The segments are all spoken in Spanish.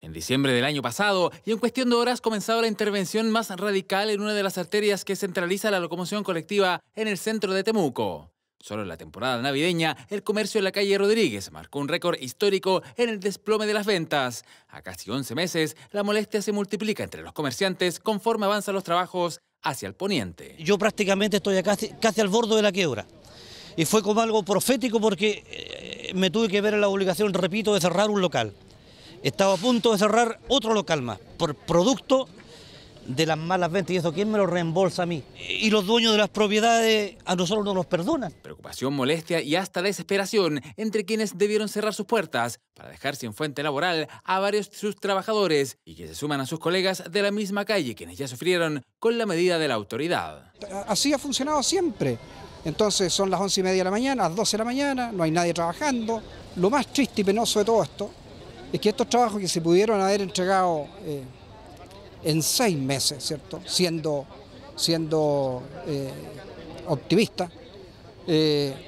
En diciembre del año pasado, y en cuestión de horas, comenzaba la intervención más radical en una de las arterias que centraliza la locomoción colectiva en el centro de Temuco. Solo en la temporada navideña, el comercio en la calle Rodríguez marcó un récord histórico en el desplome de las ventas. A casi 11 meses, la molestia se multiplica entre los comerciantes conforme avanzan los trabajos hacia el poniente. Yo prácticamente estoy casi, al borde de la quiebra. Y fue como algo profético porque eh, me tuve que ver en la obligación, repito, de cerrar un local estaba a punto de cerrar otro local más, por producto de las malas ventas. ¿Y eso quién me lo reembolsa a mí? Y los dueños de las propiedades a nosotros no nos perdonan. Preocupación, molestia y hasta desesperación entre quienes debieron cerrar sus puertas para dejar sin fuente laboral a varios de sus trabajadores y que se suman a sus colegas de la misma calle, quienes ya sufrieron con la medida de la autoridad. Así ha funcionado siempre. Entonces son las once y media de la mañana, las 12 de la mañana, no hay nadie trabajando. Lo más triste y penoso de todo esto es que estos trabajos que se pudieron haber entregado eh, en seis meses, ¿cierto? Siendo, siendo eh, optimista, eh,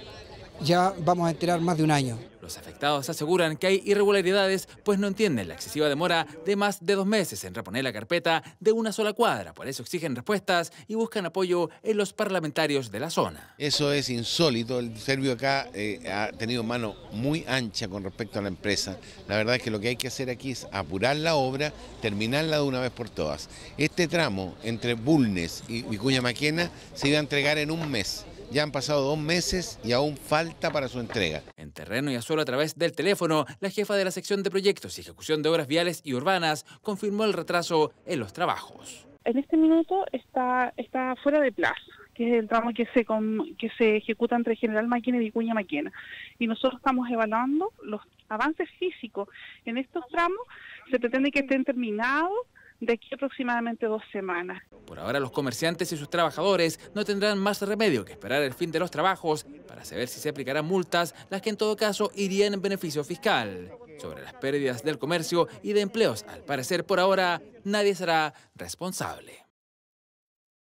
ya vamos a enterar más de un año. Los afectados aseguran que hay irregularidades, pues no entienden la excesiva demora de más de dos meses en reponer la carpeta de una sola cuadra. Por eso exigen respuestas y buscan apoyo en los parlamentarios de la zona. Eso es insólito. El serbio acá eh, ha tenido mano muy ancha con respecto a la empresa. La verdad es que lo que hay que hacer aquí es apurar la obra, terminarla de una vez por todas. Este tramo entre Bulnes y Vicuña Maquena se iba a entregar en un mes. Ya han pasado dos meses y aún falta para su entrega. En terreno y a a través del teléfono, la jefa de la sección de proyectos y ejecución de obras viales y urbanas confirmó el retraso en los trabajos. En este minuto está, está fuera de plazo, que es el tramo que se, que se ejecuta entre General Maquena y Vicuña Maquena. Y nosotros estamos evaluando los avances físicos en estos tramos. Se pretende que estén terminados de aquí aproximadamente dos semanas. Por ahora los comerciantes y sus trabajadores no tendrán más remedio que esperar el fin de los trabajos para saber si se aplicarán multas, las que en todo caso irían en beneficio fiscal. Sobre las pérdidas del comercio y de empleos, al parecer por ahora nadie será responsable.